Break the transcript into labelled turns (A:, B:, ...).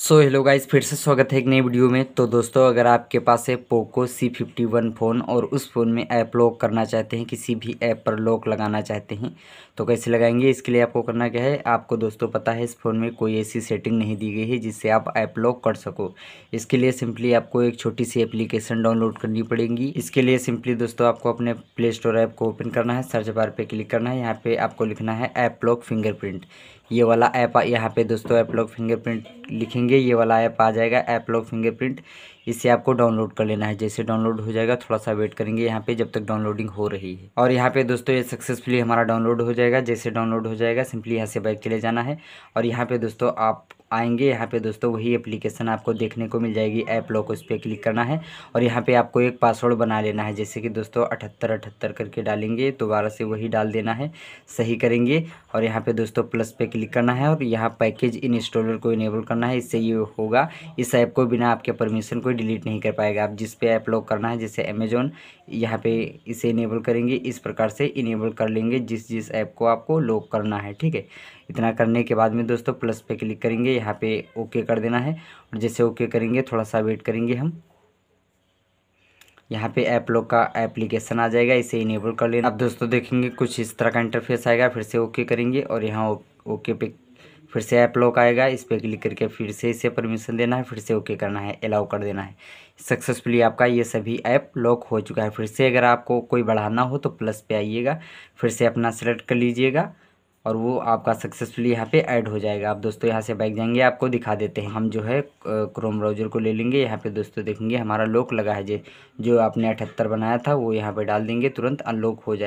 A: so hello guys फिर से स्वागत है एक नई वीडियो में तो दोस्तों अगर आपके पास है Poco C fifty one phone और उस फ़ोन में ऐप लॉक करना चाहते हैं किसी भी ऐप पर लॉक लगाना चाहते हैं तो कैसे लगाएंगे इसके लिए आपको करना क्या है आपको दोस्तों पता है इस फ़ोन में कोई ऐसी सेटिंग नहीं दी गई है जिससे आप ऐप लॉक कर सको इसके लिए सिंपली आपको एक छोटी सी एप्लीकेशन डाउनलोड करनी पड़ेगी इसके लिए सिंपली दोस्तों आपको अपने प्ले स्टोर ऐप को ओपन करना है सर्च बार पर क्लिक करना है यहाँ पर आपको लिखना है ऐप लॉक फिंगरप्रिंट ये वाला ऐप यहाँ पर दोस्तों ऐप लॉक फिंगरप्रिंट लिखेंगे करेंगे ये वाला ऐप आ जाएगा ऐप लॉक फिंगरप्रिंट इसे आपको डाउनलोड कर लेना है जैसे डाउनलोड हो जाएगा थोड़ा सा वेट करेंगे यहाँ पे जब तक डाउनलोडिंग हो रही है और यहाँ पे दोस्तों ये सक्सेसफुली हमारा डाउनलोड हो जाएगा जैसे डाउनलोड हो जाएगा सिंपली यहाँ से बाइक चले जाना है और यहाँ पे दोस्तों आप आएंगे यहाँ पे दोस्तों वही एप्लीकेशन आपको देखने को मिल जाएगी ऐप लॉक उस पर क्लिक करना है और यहाँ पे आपको एक पासवर्ड बना लेना है जैसे कि दोस्तों अठहत्तर अठहत्तर करके डालेंगे दोबारा से वही डाल देना है सही करेंगे और यहाँ पे दोस्तों प्लस पे क्लिक करना है और यहाँ पैकेज इंस्टॉलर को इनेबल करना है इससे ये होगा इस ऐप को बिना आपके परमिशन कोई डिलीट नहीं कर पाएगा आप जिस पे ऐप लॉक करना है जैसे अमेजोन यहाँ पे इसे इनेबल करेंगे इस प्रकार से इनेबल कर लेंगे जिस जिस ऐप को आपको लॉक करना है ठीक है इतना करने के बाद में दोस्तों प्लस पे क्लिक करेंगे यहाँ पे ओके कर देना है और जैसे ओके करेंगे थोड़ा सा वेट करेंगे हम यहाँ पे ऐप लोग का एप्लीकेशन आ जाएगा इसे इनेबल कर लेना अब दोस्तों देखेंगे कुछ इस तरह का इंटरफेस आएगा फिर से ओके करेंगे और यहाँ ओके पे फिर से ऐप लॉक आएगा इस पर क्लिक करके फिर से इसे परमिशन देना है फिर से ओके करना है अलाउ कर देना है सक्सेसफुली आपका ये सभी ऐप लॉक हो चुका है फिर से अगर आपको कोई बढ़ाना हो तो प्लस पे आइएगा फिर से अपना सेलेक्ट कर लीजिएगा और वो आपका सक्सेसफुली यहाँ पे ऐड हो जाएगा आप दोस्तों यहाँ से बैक जाएंगे आपको दिखा देते हैं हम जो है क्रोम ब्राउजर को ले लेंगे यहाँ पे दोस्तों देखेंगे हमारा लॉक लगा है जे जो आपने अठहत्तर बनाया था वो यहाँ पे डाल देंगे तुरंत अनलॉक हो जाएगा